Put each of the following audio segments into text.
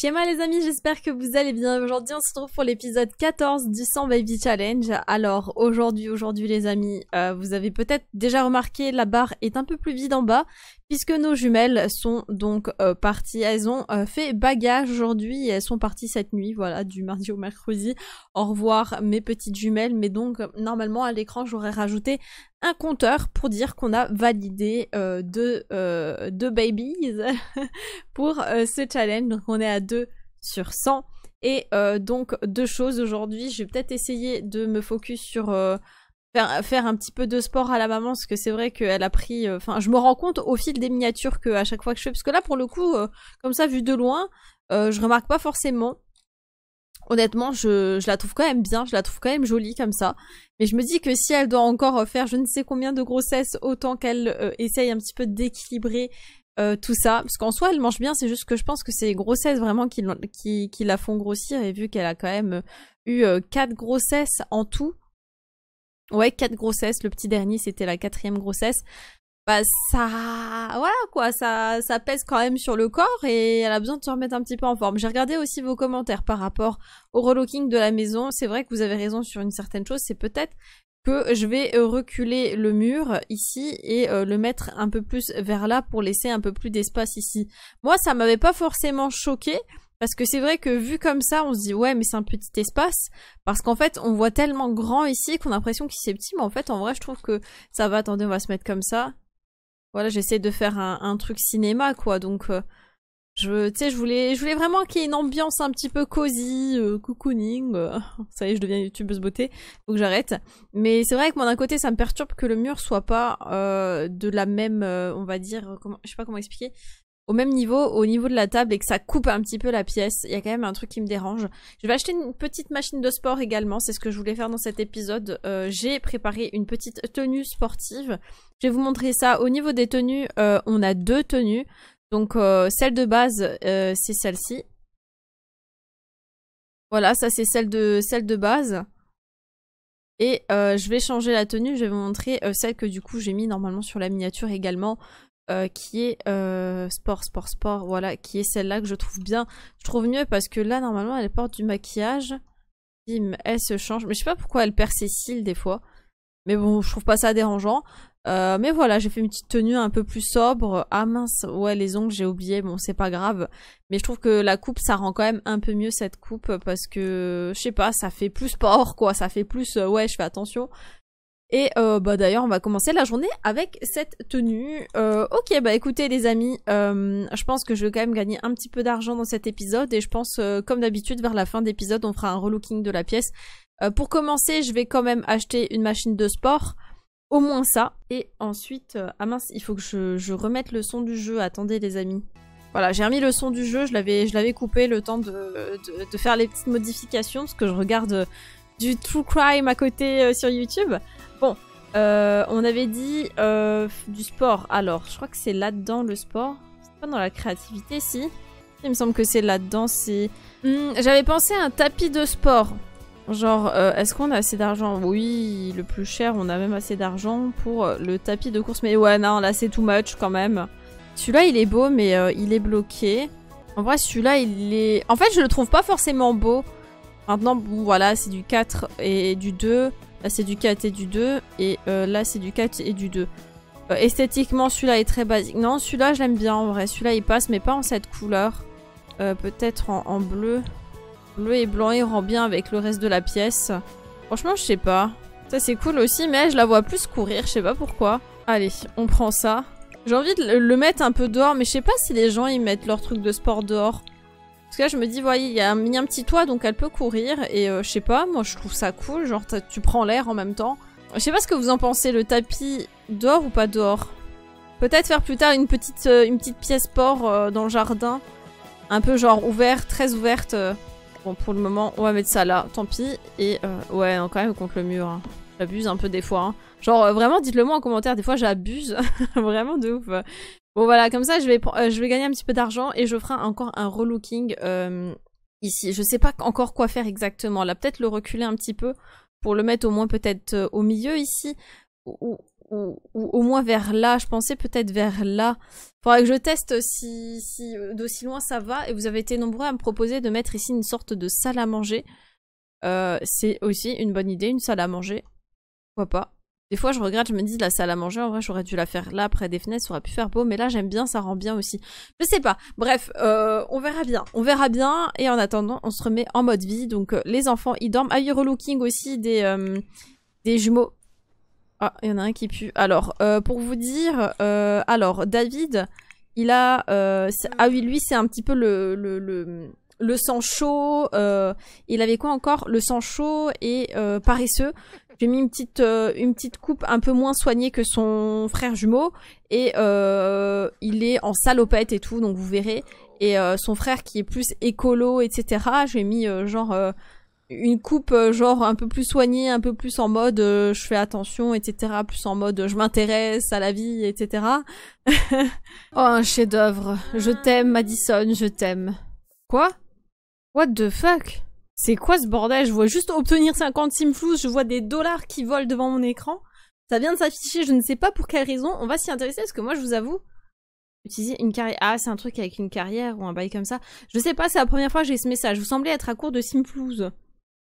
Shema les amis, j'espère que vous allez bien. Aujourd'hui on se retrouve pour l'épisode 14 du 100 Baby Challenge. Alors aujourd'hui, aujourd'hui les amis, euh, vous avez peut-être déjà remarqué la barre est un peu plus vide en bas puisque nos jumelles sont donc euh, parties. Elles ont euh, fait bagage aujourd'hui et elles sont parties cette nuit, voilà, du mardi au mercredi. Au revoir mes petites jumelles, mais donc normalement à l'écran j'aurais rajouté un compteur pour dire qu'on a validé euh, euh, deux, babies pour euh, ce challenge. Donc on est à 2 sur 100. Et donc deux choses aujourd'hui. Je vais peut-être essayer de me focus sur faire, un petit peu de sport à la maman parce que c'est vrai qu'elle a pris... Enfin je me rends compte au fil des miniatures que à chaque fois que je fais... Parce que là pour le coup, comme ça vu de loin, je remarque pas forcément honnêtement, je, je, la trouve quand même bien, je la trouve quand même jolie comme ça. Mais je me dis que si elle doit encore euh, faire je ne sais combien de grossesses, autant qu'elle euh, essaye un petit peu d'équilibrer euh, tout ça. Parce qu'en soi, elle mange bien, c'est juste que je pense que c'est les grossesses vraiment qui, qui, la font grossir. Et vu qu'elle a quand même eu quatre grossesses en tout, ouais, quatre grossesses, le petit dernier c'était la quatrième grossesse bah ça voilà quoi ça ça pèse quand même sur le corps et elle a besoin de se remettre un petit peu en forme. J'ai regardé aussi vos commentaires par rapport au relooking de la maison. C'est vrai que vous avez raison sur une certaine chose, c'est peut-être que je vais reculer le mur ici et euh, le mettre un peu plus vers là pour laisser un peu plus d'espace ici. Moi ça m'avait pas forcément choqué parce que c'est vrai que vu comme ça, on se dit ouais mais c'est un petit espace parce qu'en fait on voit tellement grand ici qu'on a l'impression qu'il s'est petit mais en fait en vrai je trouve que ça va attendez on va se mettre comme ça voilà, j'essaie de faire un, truc cinéma, quoi. Donc, euh, je, tu sais, je voulais, je voulais vraiment qu'il y ait une ambiance un petit peu cosy, euh, cocooning. Euh, ça y est, je deviens youtubeuse beauté. Faut que j'arrête. Mais c'est vrai que moi, d'un côté, ça me perturbe que le mur soit pas de la même, on va dire, comment, je sais pas comment expliquer, au même niveau, au niveau de la table et que ça coupe un petit peu la pièce. Il y a quand même un truc qui me dérange. Je vais acheter une petite machine de sport également. C'est ce que je voulais faire dans cet épisode. Euh, j'ai préparé une petite tenue sportive. Je vais vous montrer ça. Au niveau des tenues, euh, on a deux tenues. Donc euh, celle de base, c'est celle-ci. Voilà, ça c'est celle de, celle de base. Et je vais changer la tenue, je vais vous montrer celle que du coup j'ai mis normalement sur la miniature également. Euh, qui est euh, sport, sport, sport, voilà, qui est celle-là que je trouve bien. Je trouve mieux parce que là, normalement, elle porte du maquillage. Elle se change. Mais je sais pas pourquoi elle perd ses cils des fois. Mais bon, je trouve pas ça dérangeant. Euh, mais voilà, j'ai fait une petite tenue un peu plus sobre. Ah mince, ouais, les ongles, j'ai oublié. Bon, c'est pas grave. Mais je trouve que la coupe, ça rend quand même un peu mieux cette coupe parce que, je sais pas, ça fait plus sport, quoi. Ça fait plus, ouais, je fais attention. Et euh, bah d'ailleurs, on va commencer la journée avec cette tenue. Euh, ok, bah écoutez les amis, euh, je pense que je vais quand même gagner un petit peu d'argent dans cet épisode et je pense, comme d'habitude, vers la fin d'épisode, on fera un relooking de la pièce. pour commencer, je vais quand même acheter une machine de sport, au moins ça. Et ensuite, ah mince, il faut que je, remette le son du jeu. Attendez les amis. Voilà, j'ai remis le son du jeu, je l'avais coupé le temps de, faire les petites modifications parce que je regarde du true crime à côté sur YouTube. Bon, euh, on avait dit euh, du sport. Alors, je crois que c'est là-dedans le sport. C'est pas dans la créativité, si. Il me semble que c'est là-dedans, hmm, J'avais pensé à un tapis de sport. Genre, euh, est-ce qu'on a assez d'argent Oui, le plus cher, on a même assez d'argent pour le tapis de course. Mais ouais, non, là c'est too much quand même. Celui-là, il est beau, mais il est bloqué. En vrai, celui-là, il est... En fait, je le trouve pas forcément beau. Maintenant, bon, voilà, c'est du 4 et du 2. Là, c'est du 4 et du 2. Et euh, là, c'est du 4 et du 2. Euh, esthétiquement, celui-là est très basique. Non, celui-là, je l'aime bien en vrai. Celui-là, il passe, mais pas en cette couleur. Euh, peut-être en, en, bleu. Bleu et blanc, il rend bien avec le reste de la pièce. Franchement, je sais pas. Ça, c'est cool aussi, mais je la vois plus courir. Je sais pas pourquoi. Allez, on prend ça. J'ai envie de le mettre un peu dehors, mais je sais pas si les gens, ils mettent leur truc de sport dehors là, je me dis, voyez, il y a un, mini petit toit, donc elle peut courir. Et euh, je sais pas, moi, je trouve ça cool. Genre, tu prends l'air en même temps. Je sais pas ce que vous en pensez, le tapis dehors ou pas dehors Peut-être faire plus tard une petite, euh, une petite pièce port euh, dans le jardin. Un peu genre ouvert, très ouverte. Bon, pour le moment, on va mettre ça là, tant pis. Et ouais, quand même contre le mur. Hein. J'abuse un peu des fois. Hein. Genre, vraiment, dites-le moi en commentaire. Des fois, j'abuse. vraiment de ouf. Bon voilà, comme ça je vais, euh, je vais gagner un petit peu d'argent et je ferai encore un relooking euh, ici. Je sais pas encore quoi faire exactement. Là, peut-être le reculer un petit peu pour le mettre au moins peut-être euh, au milieu ici. Ou, au moins vers là. Je pensais peut-être vers là. Faudrait que je teste si, si d'aussi loin ça va. Et vous avez été nombreux à me proposer de mettre ici une sorte de salle à manger. c'est aussi une bonne idée, une salle à manger. Pourquoi pas des fois, je regrette, je me dis, la salle à manger, en vrai, j'aurais dû la faire là, près des fenêtres, ça aurait pu faire beau, mais là, j'aime bien, ça rend bien aussi. Je sais pas. Bref, euh, on verra bien. On verra bien, et en attendant, on se remet en mode vie. Donc, euh, les enfants, ils dorment. Ah Looking relooking aussi des, euh, des jumeaux. Ah, il y en a un qui pue. Alors, pour vous dire, alors, David, il a... ah oui, lui, c'est un petit peu le... le, sang chaud, il avait quoi encore Le sang chaud et paresseux. J'ai mis une petite, euh, une petite coupe un peu moins soignée que son frère jumeau. Et euh, il est en salopette et tout, donc vous verrez. Et euh, son frère qui est plus écolo, etc. J'ai mis genre une coupe genre un peu plus soignée, un peu plus en mode je fais attention, etc. Plus en mode je m'intéresse à la vie, etc. oh un chef-d'œuvre. Je t'aime Madison, je t'aime. Quoi What the fuck c'est quoi ce bordel Je vois juste obtenir 50 Simflouz, je vois des dollars qui volent devant mon écran. Ça vient de s'afficher, je ne sais pas pour quelle raison. On va s'y intéresser parce que moi, je vous avoue, utiliser une carrière. Ah, c'est un truc avec une carrière ou un bail comme ça. Je sais pas, c'est la première fois que j'ai ce message. Vous semblez être à court de simflouz.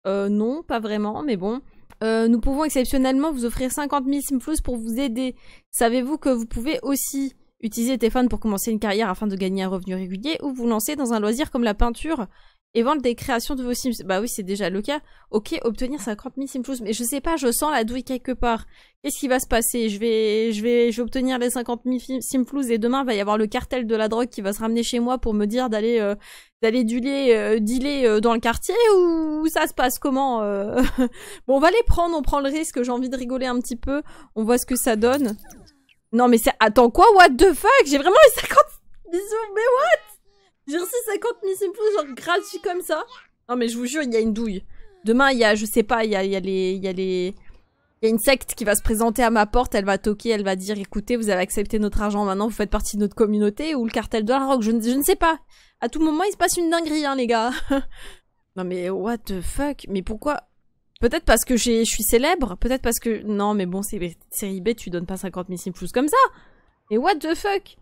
Euh, non, pas vraiment, mais bon. Euh, nous pouvons exceptionnellement vous offrir 50 000 simflouz pour vous aider. Savez-vous que vous pouvez aussi utiliser Téphane pour commencer une carrière afin de gagner un revenu régulier ou vous lancer dans un loisir comme la peinture et vendre des créations de vos Sims. Bah oui, c'est déjà le cas. Ok, obtenir 50 000 simflous, Mais je sais pas, je sens la douille quelque part. Qu'est-ce qui va se passer je vais, je, vais, je vais obtenir les 50 000 simflous, et demain, il va y avoir le cartel de la drogue qui va se ramener chez moi pour me dire d'aller euh, d'aller dealer, euh, euh, dans le quartier ou ça se passe comment Bon, on va les prendre, on prend le risque. J'ai envie de rigoler un petit peu. On voit ce que ça donne. Non mais c'est... Attends, quoi What the fuck J'ai vraiment les 50 bisous, mais what j'ai reçu 50 000 pouces, genre gratuit comme ça. Non, mais je vous jure, il y a une douille. Demain, il y a, je sais pas, il y a, il y a les. Il y a les. Il y a une secte qui va se présenter à ma porte, elle va toquer, elle va dire écoutez, vous avez accepté notre argent maintenant, vous faites partie de notre communauté ou le cartel de la rock, je, je ne sais pas. À tout moment, il se passe une dinguerie, hein, les gars. non mais what the fuck Mais pourquoi Peut-être parce que je suis célèbre, peut-être parce que non, mais bon, c'est série B, tu donnes pas 50 000 plus comme ça. Mais what the fuck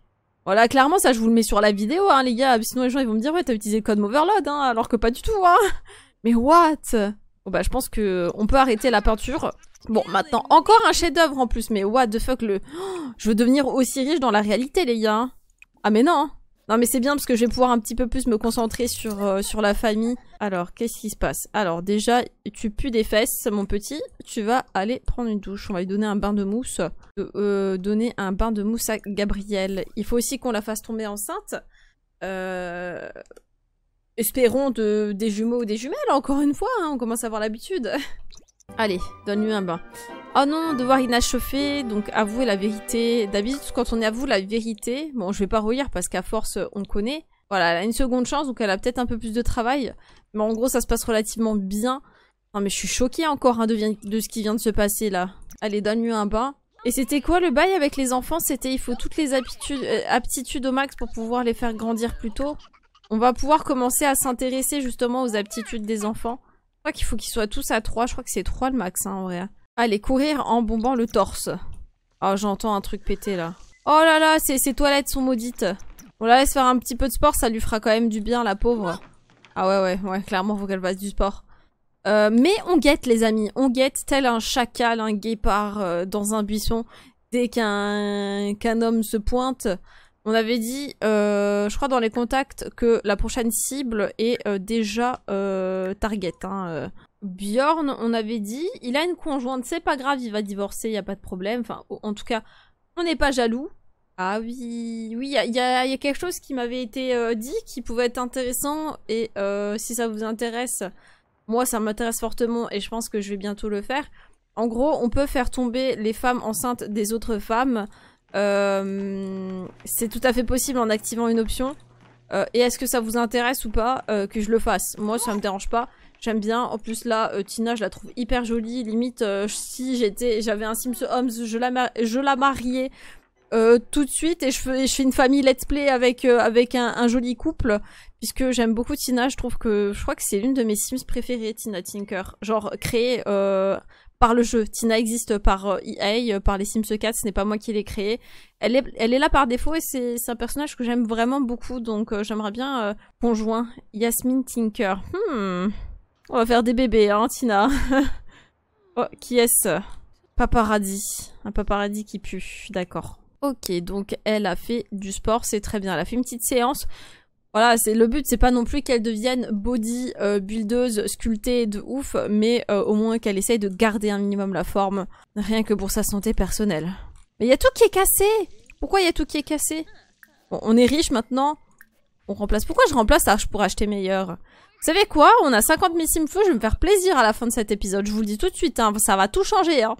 voilà, clairement, ça, je vous le mets sur la vidéo, hein, les gars. Sinon, les gens, ils vont me dire, ouais, t'as utilisé le code Overload, hein, alors que pas du tout, hein. Mais what Bon, bah, je pense que on peut arrêter la peinture. Bon, maintenant, encore un chef-d'œuvre en plus, mais what the fuck, le. je veux devenir aussi riche dans la réalité, les gars. Ah, mais non hein. Non mais c'est bien parce que je vais pouvoir un petit peu plus me concentrer sur, euh, sur la famille. Alors, qu'est-ce qui se passe Alors déjà, tu pues des fesses, mon petit. Tu vas aller prendre une douche. On va lui donner un bain de mousse. Euh, donner un bain de mousse à Gabrielle. Il faut aussi qu'on la fasse tomber enceinte. Euh, espérons de, des jumeaux ou des jumelles, encore une fois. Hein. on commence à avoir l'habitude. Allez, donne-lui un bain. Oh non, devoir inachevé, donc avouer la vérité. D'habitude, quand on avoue la vérité, bon, je vais pas relire parce qu'à force, on connaît. Voilà, elle a une seconde chance, donc elle a peut-être un peu plus de travail. Mais en gros, ça se passe relativement bien. Non mais je suis choquée encore hein, de, ce qui vient de se passer là. Allez, donne-lui un bain. Et c'était quoi le bail avec les enfants C'était il faut toutes les aptitudes, euh, aptitudes au max pour pouvoir les faire grandir plus tôt. On va pouvoir commencer à s'intéresser justement aux aptitudes des enfants. Je crois qu'il faut qu'ils soient tous à 3, je crois que c'est 3 le max hein, en vrai. Allez, courir en bombant le torse. Oh, j'entends un truc péter là. Oh là là, ces, toilettes sont maudites. On la laisse faire un petit peu de sport, ça lui fera quand même du bien, la pauvre. Ah ouais, ouais, ouais, clairement, faut qu'elle fasse du sport. Euh, mais on guette, les amis. On guette tel un chacal, un guépard euh, dans un buisson. Dès qu'un qu'un homme se pointe, on avait dit, euh, je crois dans les contacts, que la prochaine cible est déjà target. Hein, Bjorn, on avait dit, il a une conjointe, c'est pas grave, il va divorcer, il n'y a pas de problème. Enfin, en tout cas, on n'est pas jaloux. Ah oui, oui, il y, a quelque chose qui m'avait été euh, dit qui pouvait être intéressant et euh, si ça vous intéresse, moi ça m'intéresse fortement et je pense que je vais bientôt le faire. En gros, on peut faire tomber les femmes enceintes des autres femmes. Euh, c'est tout à fait possible en activant une option. et est-ce que ça vous intéresse ou pas que je le fasse Moi, ça me dérange pas. J'aime bien. En plus là, euh, Tina, je la trouve hyper jolie. Limite, euh, si j'étais, j'avais un Sims Homes, je la, je la mariais euh, tout de suite et je fais, je une famille let's play avec avec un, joli couple puisque j'aime beaucoup Tina. Je trouve que je crois que c'est l'une de mes Sims préférées, Tina Tinker. Genre créée par le jeu. Tina existe par EA, e par les Sims 4. Ce n'est pas moi qui l'ai créée. Elle est elle est là par défaut et c'est un personnage que j'aime vraiment beaucoup. Donc j'aimerais bien conjoint Yasmine Tinker. Hmm. On va faire des bébés, hein, Tina. oh, qui est-ce Paparadis. Un paparadis qui pue, d'accord. Ok, donc elle a fait du sport, c'est très bien. Elle a fait une petite séance. Voilà, c'est le but, c'est pas non plus qu'elle devienne body euh, buildeuse, sculptée de ouf, mais euh, au moins qu'elle essaye de garder un minimum la forme, rien que pour sa santé personnelle. Mais il y a tout qui est cassé. Pourquoi il y a tout qui est cassé on est riche maintenant. On remplace. Pourquoi je remplace ça pour acheter meilleur. Vous savez quoi On a 50 000 feu. je vais me faire plaisir à la fin de cet épisode, je vous le dis tout de suite, hein, ça va tout changer. Hein.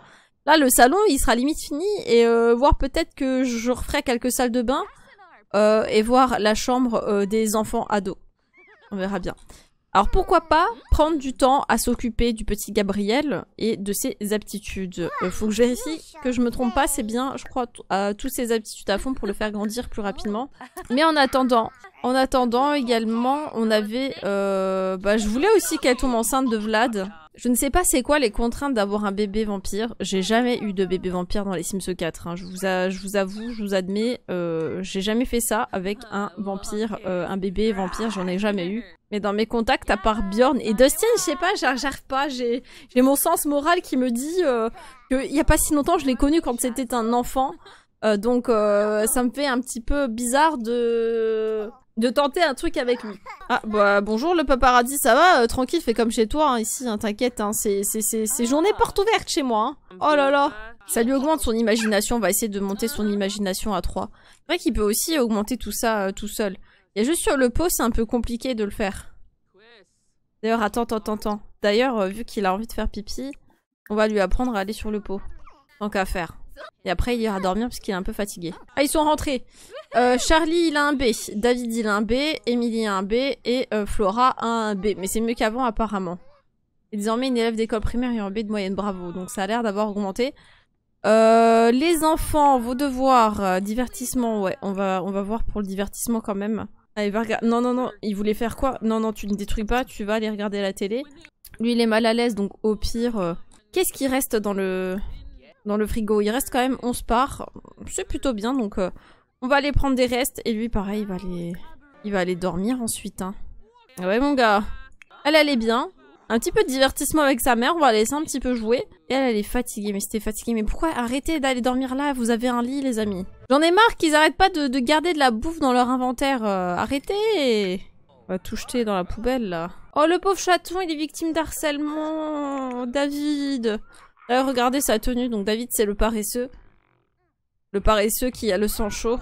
Là, le salon, il sera limite fini, et euh, voir peut-être que je referai quelques salles de bain, euh, et voir la chambre euh, des enfants ados. On verra bien. Alors pourquoi pas prendre du temps à s'occuper du petit Gabriel et de ses aptitudes Il euh, Faut que je vérifie que je me trompe pas, c'est bien, je crois, à euh, toutes ses aptitudes à fond pour le faire grandir plus rapidement. Mais en attendant, en attendant également, on avait... Euh, bah, je voulais aussi qu'elle tombe enceinte de Vlad. Je ne sais pas c'est quoi les contraintes d'avoir un bébé vampire. J'ai jamais eu de bébé vampire dans les Sims 4. Hein. Je, vous avoue, je vous admets, euh, j'ai jamais fait ça avec un vampire, euh, un bébé vampire, j'en ai jamais eu. Mais dans mes contacts, à part Bjorn et Dustin, je sais pas, j'arrive pas. J'ai mon sens moral qui me dit euh, qu'il y a pas si longtemps, je l'ai connu quand c'était un enfant. Euh, donc ça me fait un petit peu bizarre de de tenter un truc avec lui. Ah, bah bonjour le paparazzi, ça va euh, Tranquille, fais comme chez toi hein, ici, hein, t'inquiète, hein, c'est journée ah. porte ouverte chez moi. Hein. Oh là là Ça lui augmente son imagination, on va essayer de monter son imagination à 3. C'est vrai qu'il peut aussi augmenter tout ça euh, tout seul. Il y a juste sur le pot, c'est un peu compliqué de le faire. D'ailleurs, attends, attends, attends. D'ailleurs, euh, vu qu'il a envie de faire pipi, on va lui apprendre à aller sur le pot. Tant qu'à faire. Et après, il ira dormir parce qu'il est un peu fatigué. Ah, ils sont rentrés euh, Charlie, il a un B. David, il a un B. Émilie, a un B. Et euh, Flora, a un B. Mais c'est mieux qu'avant, apparemment. Et désormais, une élève d'école primaire a un B de moyenne. Bravo. Donc, ça a l'air d'avoir augmenté. Euh, les enfants, vos devoirs. divertissement, ouais. On va, on va voir pour le divertissement quand même. Allez, Non, non, non. Il voulait faire quoi Non, non, tu ne détruis pas. Tu vas aller regarder la télé. Lui, il est mal à l'aise. Donc, au pire... Qu'est-ce qui reste dans le dans le frigo. Il reste quand même 11 parts. C'est plutôt bien, donc euh, on va aller prendre des restes. Et lui, pareil, il va aller, il va aller dormir ensuite. Hein. Ah ouais, mon gars. Elle, allait bien. Un petit peu de divertissement avec sa mère. On va laisser un petit peu jouer. Et elle, elle est fatiguée. Mais c'était fatigué. Mais pourquoi arrêter d'aller dormir là Vous avez un lit, les amis. J'en ai marre qu'ils arrêtent pas de, garder de la bouffe dans leur inventaire. Euh, arrêtez On va tout jeter dans la poubelle, là. Oh, le pauvre chaton, il est victime d'harcèlement. David eh, regardez sa tenue. Donc David, c'est le paresseux. Le paresseux qui a le sang chaud.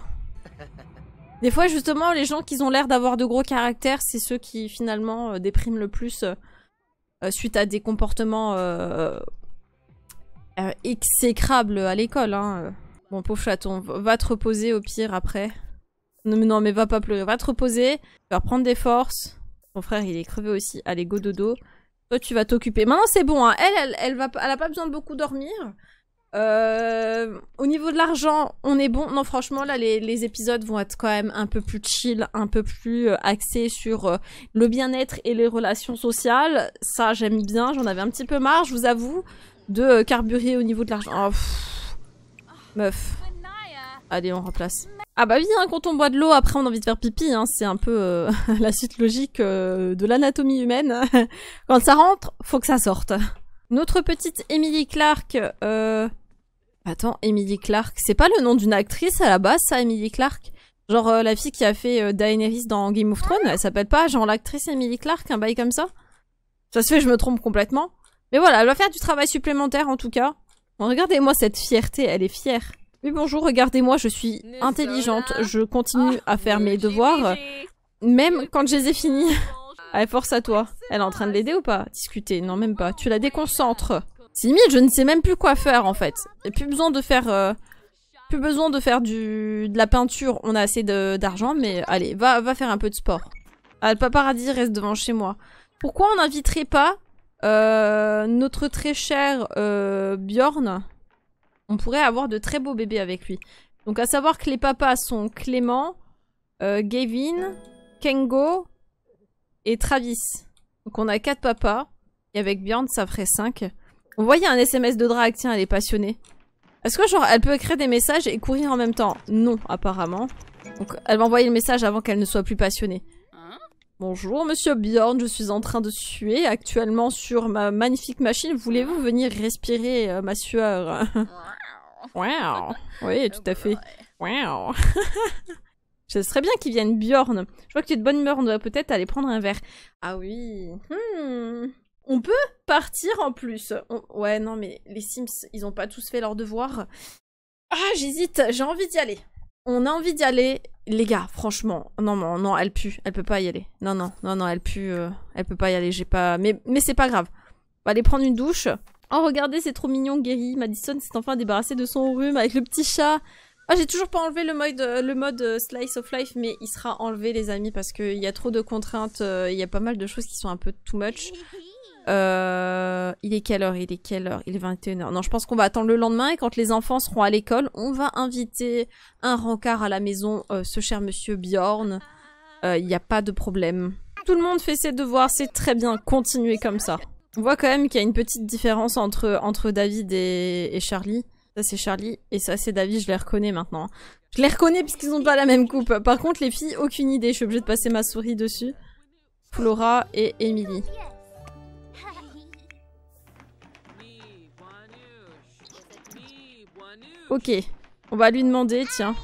Des fois, justement, les gens qui ont l'air d'avoir de gros caractères, c'est ceux qui, finalement, euh, dépriment le plus euh, euh, suite à des comportements exécrables à l'école. Hein. Bon, pauvre chaton, va te reposer au pire après. Non, mais, non, mais va pas pleurer. Va te reposer, va prendre des forces. Ton frère, il est crevé aussi. Allez, go dodo. Toi, tu vas t'occuper. Maintenant, c'est bon. Hein. Elle, elle, elle, va, elle a pas besoin de beaucoup dormir. Euh, au niveau de l'argent, on est bon. Non, franchement, là, les, épisodes vont être quand même un peu plus chill, un peu plus euh, axés sur euh, le bien-être et les relations sociales. Ça, j'aime bien. J'en avais un petit peu marre, je vous avoue, de carburer au niveau de l'argent. Oh, meuf. Allez, on remplace. Ah bah oui, hein, quand on boit de l'eau, après on a envie de faire pipi, hein. c'est un peu euh, la suite logique euh, de l'anatomie humaine. quand ça rentre, faut que ça sorte. Notre petite Emily Clark... Euh... Attends, Emily Clark, c'est pas le nom d'une actrice à la base, ça, Emily Clark Genre euh, la fille qui a fait Daenerys dans Game of Thrones, elle s'appelle pas genre l'actrice Emily Clark, un bail comme ça Ça se fait, je me trompe complètement. Mais voilà, elle va faire du travail supplémentaire en tout cas. regardez-moi cette fierté, elle est fière. Oui, bonjour, regardez-moi, je suis intelligente, je continue ah, à faire mes devoirs, même quand je les ai finis. Allez, ah, force à toi. Elle est en train de l'aider ou pas Discuter, non, même pas. Tu la déconcentres. C'est limite, je ne sais même plus quoi faire, en fait. Et plus besoin de faire... Euh, plus besoin de faire du, de la peinture, on a assez d'argent, mais allez, va, va faire un peu de sport. Ah, le paparazzi reste devant chez moi. Pourquoi on n'inviterait pas euh, notre très cher euh, Bjorn on pourrait avoir de très beaux bébés avec lui. Donc à savoir que les papas sont Clément, euh, Gavin, Kengo et Travis. Donc on a quatre papas. Et avec Bjorn, ça ferait 5. On voyait un SMS de Drag, tiens, elle est passionnée. Est-ce que genre elle peut écrire des messages et courir en même temps Non, apparemment. Donc elle va envoyer le message avant qu'elle ne soit plus passionnée. Bonjour monsieur Bjorn, je suis en train de suer actuellement sur ma magnifique machine. Voulez-vous venir respirer euh, ma sueur Wow. Oui, tout à fait. Wow. Ce serait bien qu'ils viennent Bjorn. Je vois que tu es de bonne humeur, on doit peut-être aller prendre un verre. Ah oui. Hmm. On peut partir en plus. Ouais, non, mais les Sims, ils ont pas tous fait leur devoir. Ah, j'hésite, j'ai envie d'y aller. On a envie d'y aller. Les gars, franchement, non, non, non, elle pue, elle peut pas y aller. Non, non, non, non, elle pue, Elle euh, elle peut pas y aller, j'ai pas... Mais, mais c'est pas grave. On va aller prendre une douche, Oh regardez, c'est trop mignon, Gary Madison s'est enfin débarrassé de son rhume avec le petit chat. Ah, j'ai toujours pas enlevé le mode, euh, le mode euh, Slice of Life, mais il sera enlevé, les amis, parce qu'il y a trop de contraintes. Euh, il y a pas mal de choses qui sont un peu too much. il est quelle heure Il est quelle heure Il est 21h. Non, je pense qu'on va attendre le lendemain et quand les enfants seront à l'école, on va inviter un rencard à la maison, ce cher monsieur Bjorn. Il n'y a pas de problème. Tout le monde fait ses devoirs, c'est très bien, continuez comme ça. On voit quand même qu'il y a une petite différence entre, entre David et, Charlie. Ça c'est Charlie et ça c'est David, je les reconnais maintenant. Je les reconnais puisqu'ils n'ont pas la même coupe. Par contre les filles, aucune idée, je suis obligée de passer ma souris dessus. Flora et Emily. Ok, on va lui demander, tiens.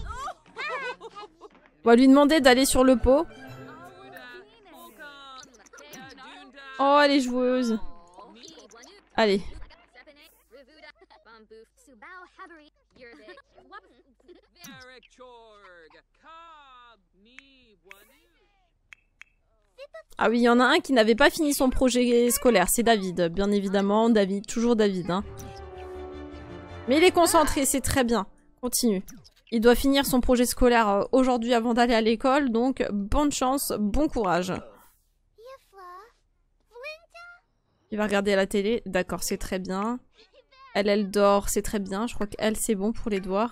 On va lui demander d'aller sur le pot. Oh, les est joueuse. Allez. Ah oui, il y en a un qui n'avait pas fini son projet scolaire, c'est David, bien évidemment. David, toujours David. Hein. Mais il est concentré, c'est très bien. Continue. Il doit finir son projet scolaire euh, aujourd'hui avant d'aller à l'école, donc bonne chance, bon courage. Il va regarder à la télé. D'accord, c'est très bien. Elle, elle dort, c'est très bien. Je crois qu'elle, c'est bon pour les doigts.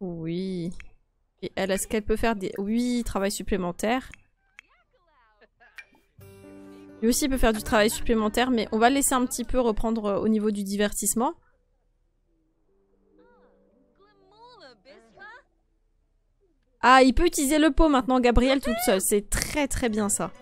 Oui. Et elle, est-ce qu'elle peut faire des... Oui, travail supplémentaire. Lui aussi il peut faire du travail supplémentaire, mais on va laisser un petit peu reprendre euh, au niveau du divertissement. Ah, il peut utiliser le pot maintenant, Gabriel, toute seule. C'est très très bien ça.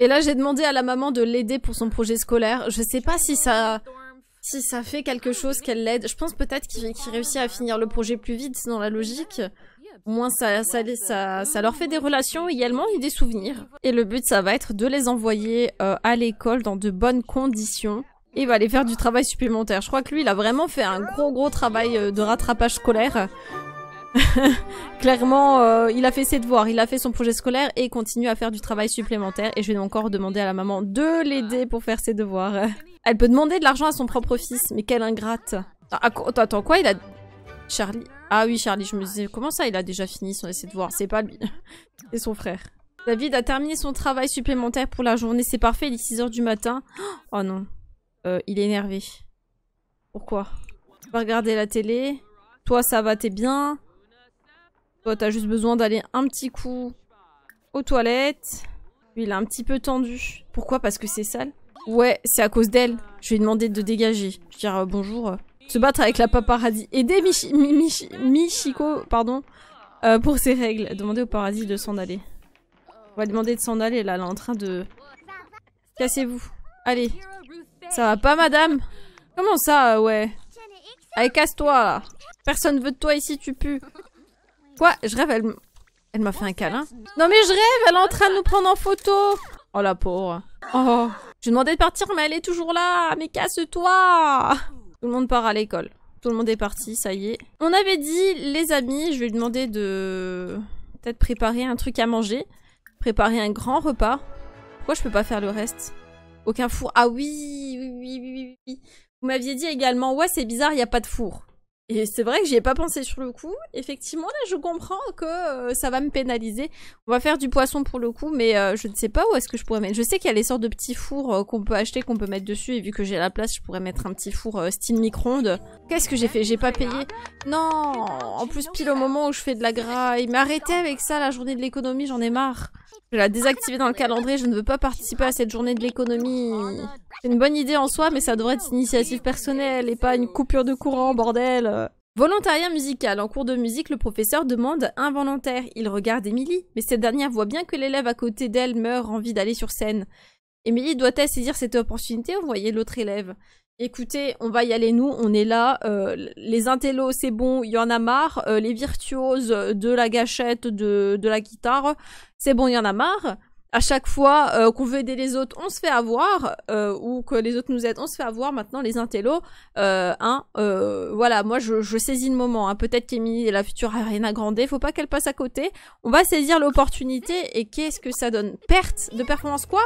Et là, j'ai demandé à la maman de l'aider pour son projet scolaire. Je sais pas si ça, si ça fait quelque chose qu'elle l'aide. Je pense peut-être qu'il réussit à finir le projet plus vite, dans la logique. Au moins, ça, ça, ça, ça, leur fait des relations également et des souvenirs. Et le but, ça va être de les envoyer euh, à l'école dans de bonnes conditions. Et il va aller faire du travail supplémentaire. Je crois que lui, il a vraiment fait un gros, gros travail euh, de rattrapage scolaire. Clairement, euh, il a fait ses devoirs, il a fait son projet scolaire et continue à faire du travail supplémentaire. Et je vais encore demander à la maman de l'aider pour faire ses devoirs. Elle peut demander de l'argent à son propre fils, mais quelle ingrate. Attends, ah, attends quoi Il a... Charlie... Ah oui, Charlie, je me disais, comment ça il a déjà fini son essai de devoirs C'est pas lui, c'est son frère. David a terminé son travail supplémentaire pour la journée, c'est parfait, il est 6h du matin. Oh non, euh, il est énervé. Pourquoi Va regarder la télé. Toi, ça va, t'es bien t'as juste besoin d'aller un petit coup aux toilettes. il est un petit peu tendu. Pourquoi Parce que c'est sale Ouais, c'est à cause d'elle. Je lui ai demandé de dégager. Je dire euh, bonjour. Euh, se battre avec la paparazzi. Aider Michi Michiko pardon, euh, pour ses règles. Demander au paradis de s'en aller. On va demander de s'en aller là. Elle est en train de... Cassez-vous. Allez. Ça va pas, madame Comment ça, ouais Allez, casse-toi, Personne veut de toi ici, tu pues. Quoi Je rêve, elle, m'a fait un câlin. Non mais je rêve, elle est en train de nous prendre en photo. Oh la pauvre. Oh. Je demandais de partir, mais elle est toujours là. Mais casse-toi. Tout le monde part à l'école. Tout le monde est parti, ça y est. On avait dit, les amis, je vais lui demander de... Peut-être préparer un truc à manger. Préparer un grand repas. Pourquoi je peux pas faire le reste Aucun four. Ah oui, oui, oui, oui, oui. Vous m'aviez dit également, ouais, c'est bizarre, il n'y a pas de four. Et c'est vrai que j'y ai pas pensé sur le coup. Effectivement, là, je comprends que euh, ça va me pénaliser. On va faire du poisson pour le coup, mais euh, je ne sais pas où est-ce que je pourrais mettre. Je sais qu'il y a les sortes de petits fours euh, qu'on peut acheter, qu'on peut mettre dessus. Et vu que j'ai la place, je pourrais mettre un petit four style micro-ondes. Qu'est-ce que j'ai fait J'ai pas payé. Non En plus, pile au moment où je fais de la graille. Mais arrêtez avec ça, la journée de l'économie, j'en ai marre. Je l'ai la dans le calendrier, je ne veux pas participer à cette journée de l'économie. C'est une bonne idée en soi, mais ça devrait être une initiative personnelle et pas une coupure de courant, bordel. Volontariat musical. En cours de musique, le professeur demande un volontaire. Il regarde Émilie, mais cette dernière voit bien que l'élève à côté d'elle meurt envie d'aller sur scène. Émilie doit-elle saisir cette opportunité ou voyez l'autre élève Écoutez, on va y aller nous, on est là. Euh, les intellos, c'est bon, il y en a marre. Euh, les virtuoses de la gâchette, de, de la guitare, c'est bon, il y en a marre à chaque fois euh, qu'on veut aider les autres, on se fait avoir, euh, ou que les autres nous aident, on se fait avoir. Maintenant, les intellos, euh, hein, voilà, moi je, saisis le moment. Hein. Peut-être et la future Ariana Grande, faut pas qu'elle passe à côté. On va saisir l'opportunité et qu'est-ce que ça donne Perte de performance quoi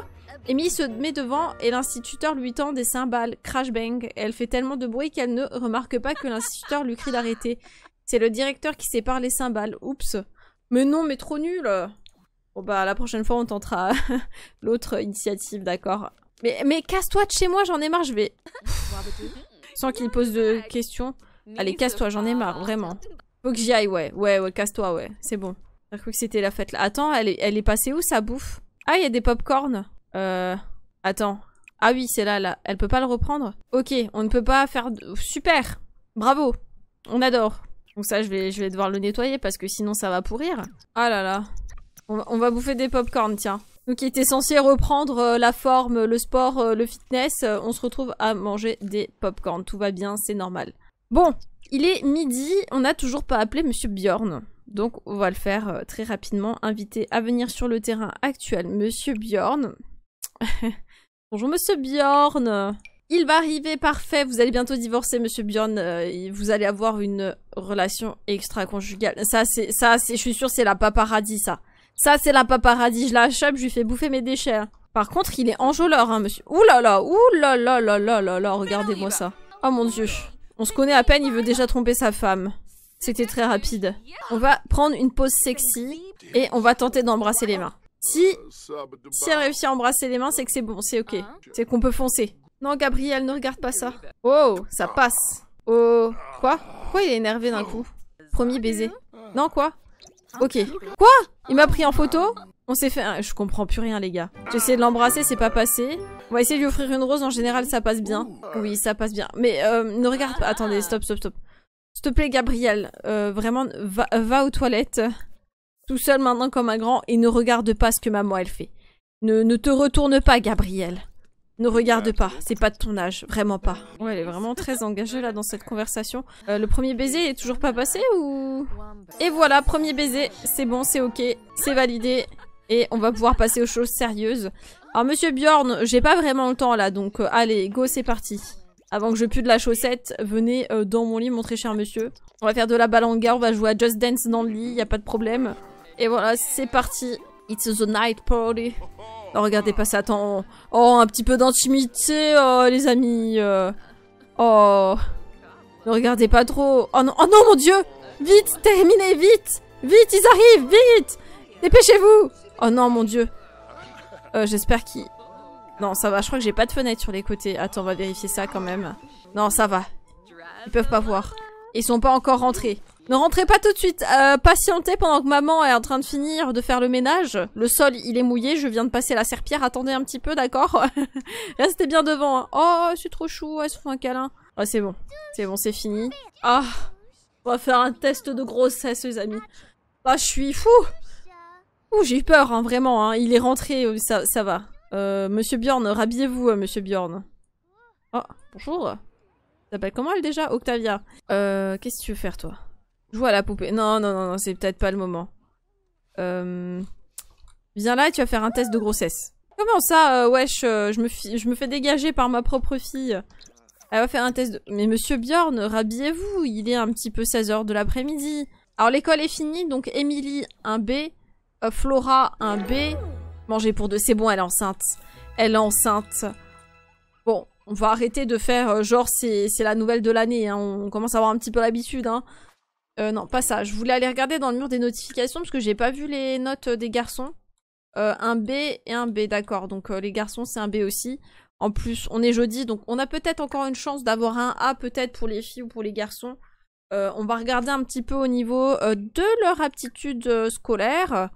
Émilie se met devant et l'instituteur lui tend des cymbales, crash bang. Elle fait tellement de bruit qu'elle ne remarque pas que l'instituteur lui crie d'arrêter. C'est le directeur qui sépare les cymbales. Oups. Mais non, mais trop nul. Bon bah la prochaine fois on tentera l'autre initiative, d'accord. Mais, mais casse-toi de chez moi, j'en ai marre, je vais... Sans qu'il pose de questions. Allez, casse-toi, j'en ai marre, vraiment. Faut que j'y aille, ouais. Ouais, ouais, casse-toi, ouais. C'est bon. J'ai cru que c'était la fête là. Attends, elle est, elle est passée où sa bouffe Ah, il y a des pop-corn. Euh... Attends. Ah oui, c'est là, là. Elle peut pas le reprendre Ok, on ne peut pas faire... Oh, super Bravo On adore. Donc ça, je vais, je vais devoir le nettoyer parce que sinon ça va pourrir. Ah là là. On va bouffer des popcorn, tiens. Donc qui était censé reprendre euh, la forme, le sport, euh, le fitness, euh, on se retrouve à manger des popcorn. Tout va bien, c'est normal. Bon, il est midi, on n'a toujours pas appelé Monsieur Bjorn. Donc on va le faire très rapidement. Invité à venir sur le terrain actuel, Monsieur Bjorn. Bonjour Monsieur Bjorn. Il va arriver, parfait. Vous allez bientôt divorcer, Monsieur Bjorn. vous allez avoir une relation extra-conjugale. Ça, c'est, ça, c'est, je suis sûre, c'est la paparazzi, ça. Ça, c'est la paparazzi, je la chope, je lui fais bouffer mes déchets. Hein. Par contre, il est enjôleur, hein, monsieur. Ouh là là, ouh là là là là là là, regardez-moi ça. Oh mon dieu. On se connaît à peine, il veut déjà tromper sa femme. C'était très rapide. On va prendre une pause sexy et on va tenter d'embrasser les mains. Si, si elle réussit à embrasser les mains, c'est que c'est bon, c'est ok. C'est qu'on peut foncer. Non, Gabriel, ne regarde pas ça. Oh, ça passe. Oh, quoi Pourquoi il est énervé d'un coup Premier baiser. Non, quoi Ok. Quoi Il m'a pris en photo on s'est fait... je comprends plus rien, les gars. J'essaie de l'embrasser, c'est pas passé. On va essayer de lui offrir une rose. En général, ça passe bien. Oui, ça passe bien. Mais euh, ne regarde pas... Attendez, stop, stop, stop. S'il te plaît, Gabriel. Euh, vraiment, va, va, aux toilettes. Tout seul maintenant comme un grand. Et ne regarde pas ce que maman, elle fait. Ne, ne te retourne pas, Gabriel. Ne regarde pas, c'est pas de ton âge, vraiment pas. elle est vraiment très engagée là dans cette conversation. Euh, le premier baiser est toujours pas passé ou... Et voilà, premier baiser, c'est bon, c'est ok, c'est validé. Et on va pouvoir passer aux choses sérieuses. Alors monsieur Bjorn, j'ai pas vraiment le temps là, donc euh, allez, go, c'est parti. Avant que je pue de la chaussette, venez euh, dans mon lit, mon très cher monsieur. On va faire de la balanga, on va jouer à Just Dance dans le lit, y a pas de problème. Et voilà, c'est parti. It's the night party. Oh, regardez pas ça, attends, Oh, un petit peu d'intimité, oh, les amis. Euh. Oh. Ne regardez pas trop. Oh non, oh non, mon dieu Vite, terminez, vite Vite, ils arrivent, vite Dépêchez-vous Oh non, mon dieu. Euh, j'espère qu'ils... Non, ça va, je crois que j'ai pas de fenêtre sur les côtés. Attends, on va vérifier ça quand même. Non, ça va. Ils peuvent pas voir. Ils sont pas encore rentrés. Ne rentrez pas tout de suite, euh, patientez pendant que maman est en train de finir de faire le ménage. Le sol, il est mouillé, je viens de passer la serpillère, attendez un petit peu, d'accord Restez bien devant. Hein. Oh, c'est trop chou, elle se fait un câlin. Ah, c'est bon, c'est bon, c'est fini. Ah, on va faire un test de grossesse, les amis. Ah, je suis fou Ouh, j'ai eu peur, hein, vraiment, hein. il est rentré, euh, ça, va. Euh, monsieur Bjorn, rhabillez-vous, euh, monsieur Bjorn. Oh, bonjour. T'appelles comment elle déjà Octavia. Euh, qu'est-ce que tu veux faire, toi Joue à la poupée. Non, non, non, non c'est peut-être pas le moment. Euh, viens là et tu vas faire un test de grossesse. Comment ça, euh, wesh, euh, je, me fais dégager par ma propre fille. Elle va faire un test de... Mais monsieur Bjorn, rhabillez-vous, il est un petit peu 16h de l'après-midi. Alors l'école est finie, donc Emily, un B. Flora, un B. Manger pour deux, c'est bon, elle est enceinte. Elle est enceinte. Bon, on va arrêter de faire genre c'est la nouvelle de l'année, hein. on commence à avoir un petit peu l'habitude. Hein. Euh, non, pas ça. Je voulais aller regarder dans le mur des notifications parce que j'ai pas vu les notes euh, des garçons. Euh, un B et un B, d'accord. Donc les garçons, c'est un B aussi. En plus, on est jeudi, donc on a peut-être encore une chance d'avoir un A peut-être pour les filles ou pour les garçons. on va regarder un petit peu au niveau de leur aptitude scolaire.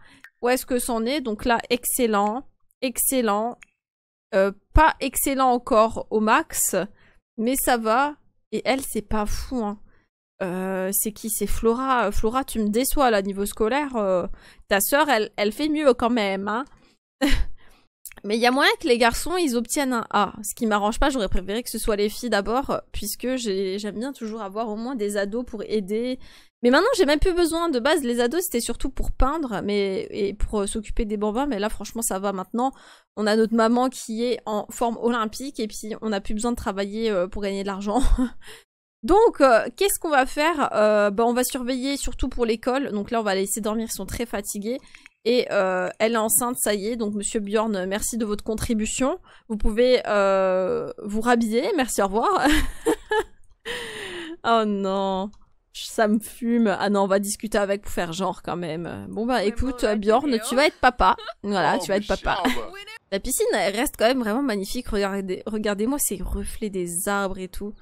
Où est-ce que c'en est Donc là, excellent, excellent. pas excellent encore au max, mais ça va. Et elle, c'est pas fou. Hein. Euh, c'est qui C'est Flora. Flora, tu me déçois là, niveau scolaire. Euh, ta sœur, elle, elle fait mieux quand même. Hein. Mais il y a moyen que les garçons, ils obtiennent un A. Ce qui m'arrange pas, j'aurais préféré que ce soit les filles d'abord, puisque j'aime bien toujours avoir au moins des ados pour aider. Mais maintenant, j'ai même plus besoin. De base, les ados, c'était surtout pour peindre mais, et pour euh, s'occuper des bambins. Mais là, franchement, ça va maintenant. On a notre maman qui est en forme olympique et puis on n'a plus besoin de travailler pour gagner de l'argent. Donc, euh, qu'est-ce qu'on va faire euh, bah, On va surveiller surtout pour l'école. Donc là, on va laisser dormir, ils sont très fatigués. Et euh, elle est enceinte, ça y est. Donc, monsieur Bjorn, merci de votre contribution. Vous pouvez vous rhabiller. Merci, au revoir. oh non ça me fume. Ah non, on va discuter avec pour faire genre quand même. Bon bah écoute, Bjorn, hein. oh, tu vas être papa. Voilà, tu vas être papa. La piscine reste quand même vraiment magnifique. Regardez, regardez-moi ces reflets des arbres et tout.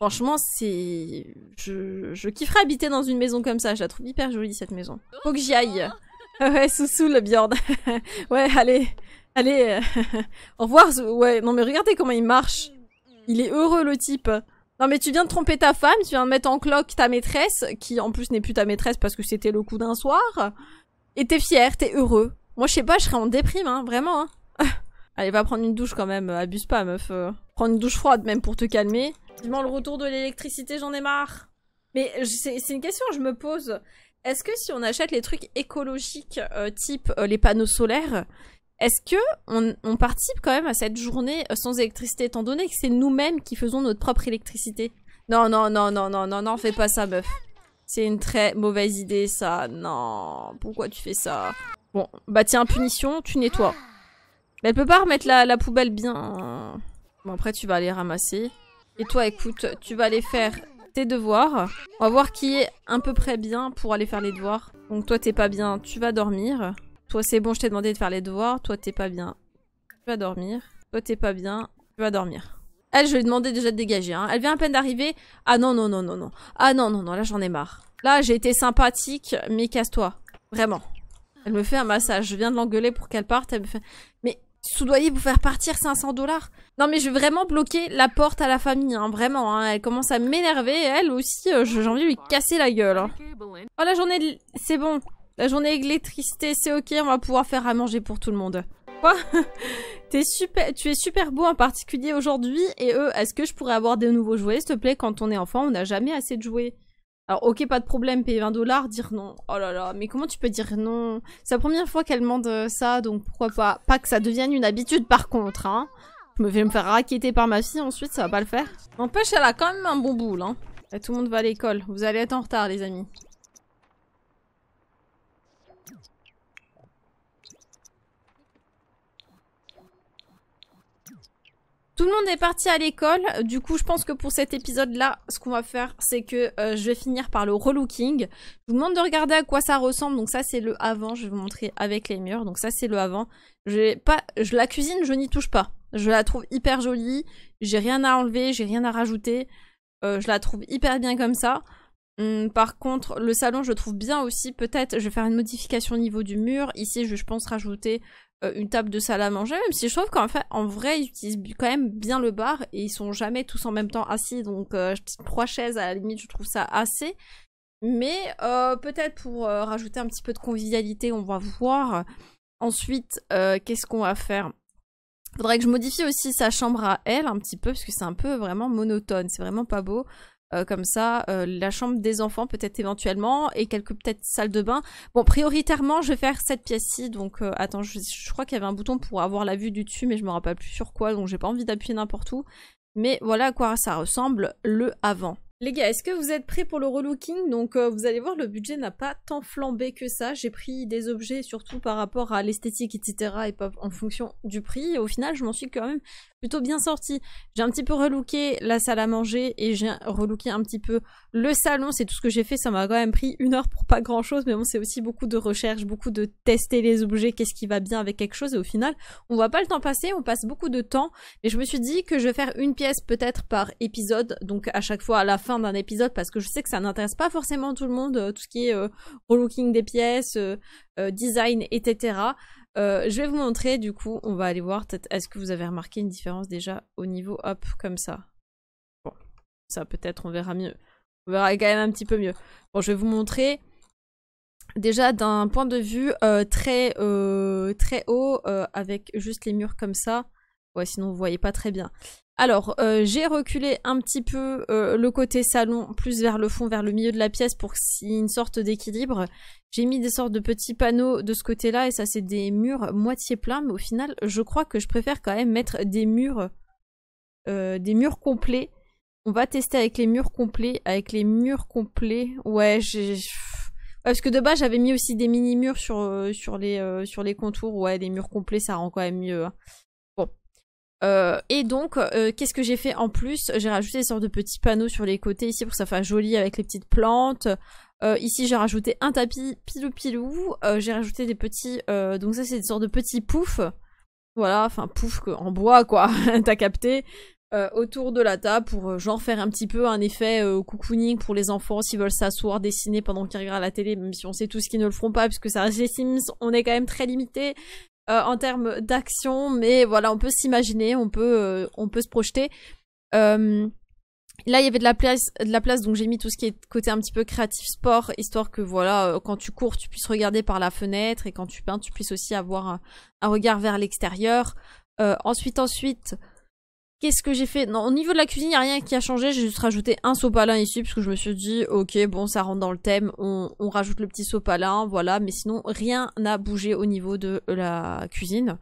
Franchement, c'est. Je... je kifferais habiter dans une maison comme ça. Je la trouve hyper jolie cette maison. Faut que j'y aille. ouais, sous le Bjorn. ouais, allez. Allez. Euh, au revoir. Ouais, non mais regardez comment il marche. Il est heureux le type. Non mais tu viens de tromper ta femme, tu viens de mettre en cloque ta maîtresse, qui en plus n'est plus ta maîtresse parce que c'était le coup d'un soir. Et t'es fier, t'es heureux. Moi je sais pas, je serais en déprime, hein, vraiment. Hein. Allez, va prendre une douche quand même, euh, abuse pas meuf. Euh. Prends une douche froide même pour te calmer le retour de l'électricité, j'en ai marre. Mais c'est une question que je me pose. Est-ce que si on achète les trucs écologiques, euh, type euh, les panneaux solaires, est-ce que on, participe quand même à cette journée euh, sans électricité, étant donné que c'est nous-mêmes qui faisons notre propre électricité Non, non, non, non, non, non, non, fais pas ça, meuf. C'est une très mauvaise idée, ça. Non, pourquoi tu fais ça Bon, bah tiens, punition, tu nettoies. elle peut pas remettre la, la poubelle bien. Bon, après, tu vas aller ramasser. Et toi, écoute, tu vas aller faire tes devoirs. On va voir qui est à peu près bien pour aller faire les devoirs. Donc toi, t'es pas bien, tu vas dormir. Toi, c'est bon, je t'ai demandé de faire les devoirs. Toi, t'es pas bien, tu vas dormir. Toi, t'es pas bien, tu vas dormir. Elle, je lui ai demandé déjà de dégager. Hein. Elle vient à peine d'arriver. Ah non, non, non, non, non. Ah non, non, non, là, j'en ai marre. Là, j'ai été sympathique, mais casse-toi. Vraiment. Elle me fait un massage. Je viens de l'engueuler pour qu'elle parte. Elle me fait... Mais soudoyer pour faire partir 500 dollars. Non mais je vais vraiment bloquer la porte à la famille, hein, vraiment. Hein. Elle commence à m'énerver, elle aussi, euh, j'ai envie de lui casser la gueule. Hein. Oh la journée, de... c'est bon. La journée électricité, c'est ok, on va pouvoir faire à manger pour tout le monde. Quoi es super, Tu es super beau en particulier aujourd'hui, et eux, est-ce que je pourrais avoir des nouveaux jouets, s'il te plaît Quand on est enfant, on n'a jamais assez de jouets. Alors, ok, pas de problème, payer 20 dollars, dire non. Oh là là, mais comment tu peux dire non C'est la première fois qu'elle demande euh, ça, donc pourquoi pas Pas que ça devienne une habitude par contre, hein. Je me vais me faire raqueter par ma fille ensuite, ça va pas le faire. N'empêche, elle a quand même un bon boule, hein. Bah, tout le monde va à l'école. Vous allez être en retard, les amis. Tout le monde est parti à l'école. Du coup, je pense que pour cet épisode-là, ce qu'on va faire, c'est que euh, je vais finir par le relooking. Je vous demande de regarder à quoi ça ressemble. Donc ça, c'est le avant. Je vais vous montrer avec les murs. Donc ça, c'est le avant. pas, je la cuisine, je n'y touche pas. Je la trouve hyper jolie. J'ai rien à enlever, j'ai rien à rajouter. Euh, je la trouve hyper bien comme ça. Hum, par contre, le salon, je trouve bien aussi. Peut-être, je vais faire une modification au niveau du mur. Ici, je pense rajouter euh, une table de salle à manger, même si je trouve qu'en fait, en vrai, ils utilisent quand même bien le bar et ils sont jamais tous en même temps assis, donc euh, trois chaises à la limite, je trouve ça assez. Mais euh, peut-être pour rajouter un petit peu de convivialité, on va voir. Ensuite, qu'est-ce qu'on va faire Faudrait que je modifie aussi sa chambre à elle un petit peu, parce que c'est un peu vraiment monotone, c'est vraiment pas beau. Euh, comme ça, euh, la chambre des enfants peut-être éventuellement, et quelques peut-être salles de bain. Bon, prioritairement, je vais faire cette pièce-ci, donc euh, attends, je, crois qu'il y avait un bouton pour avoir la vue du dessus, mais je me rappelle plus sur quoi, donc j'ai pas envie d'appuyer n'importe où. Mais voilà à quoi ça ressemble le avant. Les gars, est-ce que vous êtes prêts pour le relooking Donc vous allez voir, le budget n'a pas tant flambé que ça. J'ai pris des objets surtout par rapport à l'esthétique, etc. et pas en fonction du prix. Et au final, je m'en suis quand même plutôt bien sorti. J'ai un petit peu relooké la salle à manger et j'ai relooké un petit peu le salon. C'est tout ce que j'ai fait. Ça m'a quand même pris une heure pour pas grand chose. Mais bon, c'est aussi beaucoup de recherche, beaucoup de tester les objets, qu'est-ce qui va bien avec quelque chose. Et au final, on voit pas le temps passer, on passe beaucoup de temps. Mais je me suis dit que je vais faire une pièce peut-être par épisode. Donc à chaque fois à la fin d'un épisode parce que je sais que ça n'intéresse pas forcément tout le monde. Euh, tout ce qui est euh, relooking des pièces, euh, design, etc. Euh, je vais vous montrer, du coup, on va aller voir. Est-ce que vous avez remarqué une différence déjà au niveau hop, comme ça Bon, ça peut-être, on verra mieux. On verra quand même un petit peu mieux. Bon, je vais vous montrer déjà d'un point de vue euh, très, euh, très haut, avec juste les murs comme ça. Ouais, sinon vous voyez pas très bien. Alors, euh, j'ai reculé un petit peu euh, le côté salon, plus vers le fond, vers le milieu de la pièce pour qu'il y ait une sorte d'équilibre. J'ai mis des sortes de petits panneaux de ce côté-là et ça c'est des murs moitié pleins, mais au final, je crois que je préfère quand même mettre des murs, euh, des murs complets. On va tester avec les murs complets, avec les murs complets. Ouais, j'ai... Parce que de base, j'avais mis aussi des mini-murs sur, sur, les, sur les contours. Ouais, des murs complets, ça rend quand même mieux. Hein. Euh, et donc, euh, qu'est-ce que j'ai fait en plus J'ai rajouté des sortes de petits panneaux sur les côtés ici pour que ça fasse joli avec les petites plantes. Euh, ici, j'ai rajouté un tapis pilou pilou. j'ai rajouté des petits, donc ça c'est des sortes de petits poufs. Voilà, enfin pouf en bois quoi. T'as capté autour de la table pour genre faire un petit peu un effet cocooning pour les enfants s'ils veulent s'asseoir, dessiner pendant qu'ils regardent la télé, même si on sait tous qu'ils ne le feront pas puisque ça reste les Sims, on est quand même très limité. Euh, en termes d'action, mais voilà, on peut s'imaginer, on peut, euh, on peut se projeter. Euh, là, il y avait de la place, de la place, donc j'ai mis tout ce qui est côté un petit peu créatif sport, histoire que voilà, quand tu cours, tu puisses regarder par la fenêtre et quand tu peins, tu puisses aussi avoir un regard vers l'extérieur. ensuite, ensuite, Qu'est-ce que j'ai fait Non, au niveau de la cuisine, il a rien qui a changé. J'ai juste rajouté un sopalin ici parce que je me suis dit, ok, bon, ça rentre dans le thème. On, rajoute le petit sopalin, voilà. Mais sinon, rien n'a bougé au niveau de la cuisine.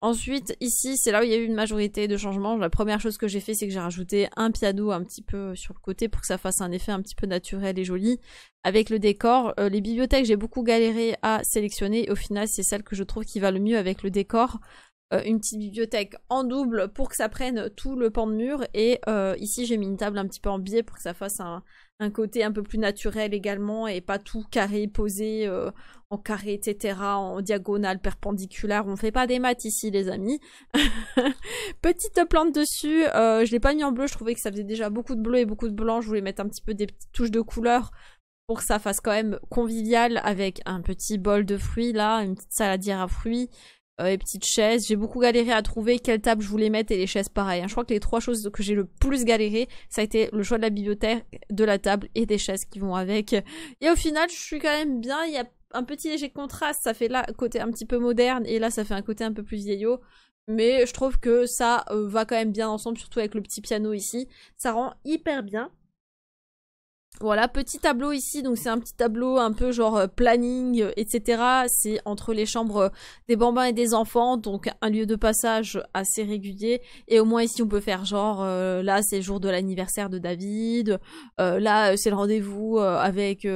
Ensuite, ici, c'est là où il y a eu une majorité de changements. La première chose que j'ai fait, c'est que j'ai rajouté un piano un petit peu sur le côté pour que ça fasse un effet un petit peu naturel et joli. Avec le décor, euh, les bibliothèques, j'ai beaucoup galéré à sélectionner. Au final, c'est celle que je trouve qui va le mieux avec le décor. Euh, une petite bibliothèque en double pour que ça prenne tout le pan de mur. Et euh, ici, j'ai mis une table un petit peu en biais pour que ça fasse un, côté un peu plus naturel également et pas tout carré posé euh, en carré etc en diagonale perpendiculaire on fait pas des maths ici les amis petite plante dessus je l'ai pas mis en bleu je trouvais que ça faisait déjà beaucoup de bleu et beaucoup de blanc je voulais mettre un petit peu des petites touches de couleur pour que ça fasse quand même convivial avec un petit bol de fruits là une petite saladière à fruits euh, les petites chaises. J'ai beaucoup galéré à trouver quelle table je voulais mettre et les chaises pareil. Hein. Je crois que les trois choses que j'ai le plus galéré, ça a été le choix de la bibliothèque, de la table et des chaises qui vont avec. Et au final, je suis quand même bien. Il y a un petit léger contraste. Ça fait là côté un petit peu moderne et là ça fait un côté un peu plus vieillot. Mais je trouve que ça euh, va quand même bien ensemble, surtout avec le petit piano ici. Ça rend hyper bien. Voilà, petit tableau ici, donc c'est un petit tableau un peu genre euh, planning, euh, etc. C'est entre les chambres euh, des bambins et des enfants, donc un lieu de passage assez régulier. Et au moins ici, on peut faire genre, là c'est le jour de l'anniversaire de David, là c'est le rendez-vous avec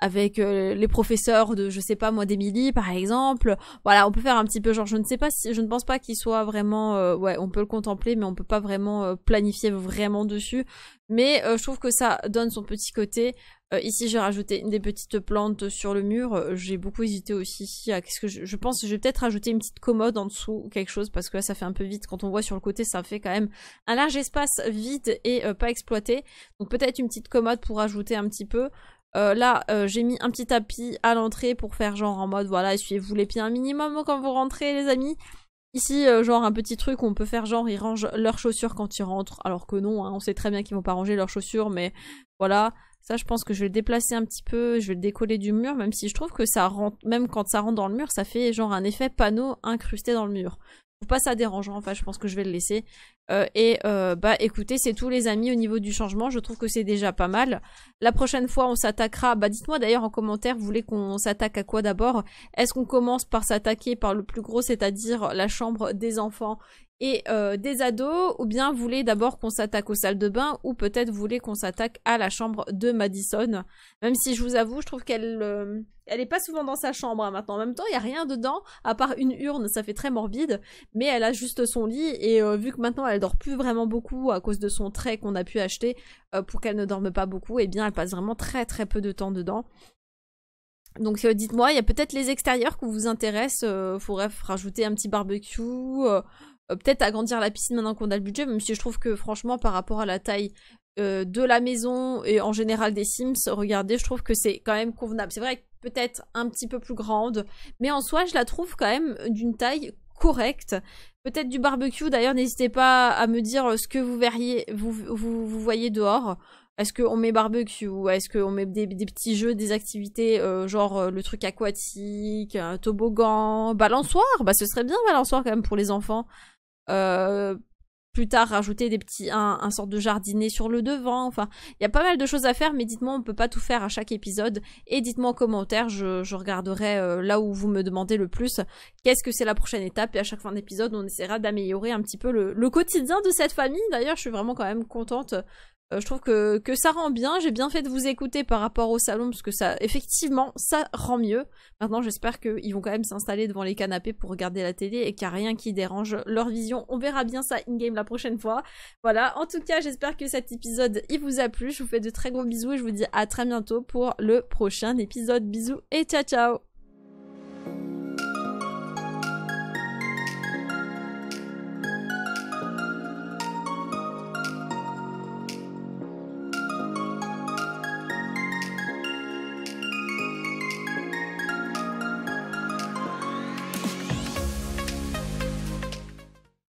avec les professeurs de, je sais pas moi, d'Emilie par exemple. Voilà, on peut faire un petit peu genre, je ne sais pas si, je ne pense pas qu'il soit vraiment, ouais, on peut le contempler, mais on peut pas vraiment planifier vraiment dessus. Mais euh, je trouve que ça donne son petit côté. Euh, ici, j'ai rajouté des petites plantes sur le mur. Euh, j'ai beaucoup hésité aussi à qu'est-ce que je, pense. Que je vais peut-être rajouter une petite commode en dessous ou quelque chose parce que là, ça fait un peu vite. Quand on voit sur le côté, ça fait quand même un large espace vide et pas exploité. Donc peut-être une petite commode pour ajouter un petit peu. là, j'ai mis un petit tapis à l'entrée pour faire genre en mode voilà, essuyez-vous les pieds un minimum quand vous rentrez, les amis. Ici, euh, genre un petit truc où on peut faire genre ils rangent leurs chaussures quand ils rentrent, alors que non, hein, on sait très bien qu'ils vont pas ranger leurs chaussures, mais voilà. Ça, je pense que je vais le déplacer un petit peu, je vais le décoller du mur, même si je trouve que ça rentre, même quand ça rentre dans le mur, ça fait genre un effet panneau incrusté dans le mur pas ça dérangeant. Enfin, je pense que je vais le laisser. Euh, et euh, bah écoutez, c'est tout les amis au niveau du changement. Je trouve que c'est déjà pas mal. La prochaine fois, on s'attaquera. Bah dites-moi d'ailleurs en commentaire, vous voulez qu'on s'attaque à quoi d'abord Est-ce qu'on commence par s'attaquer par le plus gros, c'est-à-dire la chambre des enfants et euh, des ados, ou bien voulez d'abord qu'on s'attaque aux salles de bain, ou peut-être voulez qu'on s'attaque à la chambre de Madison. Même si je vous avoue, je trouve qu'elle n'est euh, elle est pas souvent dans sa chambre hein, maintenant. En même temps, il y a rien dedans, à part une urne, ça fait très morbide, mais elle a juste son lit, et euh, vu que maintenant elle dort plus vraiment beaucoup à cause de son trait qu'on a pu acheter pour qu'elle ne dorme pas beaucoup, et eh bien elle passe vraiment très très peu de temps dedans. Donc dites-moi, il y a peut-être les extérieurs qui vous intéressent, faudrait rajouter un petit barbecue euh, peut-être agrandir la piscine maintenant qu'on a le budget, même si je trouve que franchement par rapport à la taille euh, de la maison et en général des Sims, regardez, je trouve que c'est quand même convenable. C'est vrai que peut-être un petit peu plus grande, mais en soi je la trouve quand même d'une taille correcte. Peut-être du barbecue d'ailleurs, n'hésitez pas à me dire ce que vous verriez, vous, vous voyez dehors. Est-ce qu'on met barbecue Ou Est-ce qu'on met des, petits jeux, des activités, euh, genre euh, le truc aquatique, un toboggan, balançoire Bah ce serait bien balançoire quand même pour les enfants. Euh, plus tard rajouter des petits un, un de jardinet sur le devant. Enfin, il y a pas mal de choses à faire, mais dites-moi, on peut pas tout faire à chaque épisode. Et dites-moi en commentaire, je, je regarderai là où vous me demandez le plus. Qu'est-ce que c'est la prochaine étape Et à chaque fin d'épisode, on essaiera d'améliorer un petit peu le, le, quotidien de cette famille. D'ailleurs, je suis vraiment quand même contente euh, je trouve que, que ça rend bien. J'ai bien fait de vous écouter par rapport au salon, parce que ça, effectivement, ça rend mieux. Maintenant, j'espère qu'ils vont quand même s'installer devant les canapés pour regarder la télé et qu'il n'y a rien qui dérange leur vision. On verra bien ça in-game la prochaine fois. Voilà. En tout cas, j'espère que cet épisode, il vous a plu. Je vous fais de très gros bisous et je vous dis à très bientôt pour le prochain épisode. Bisous et ciao ciao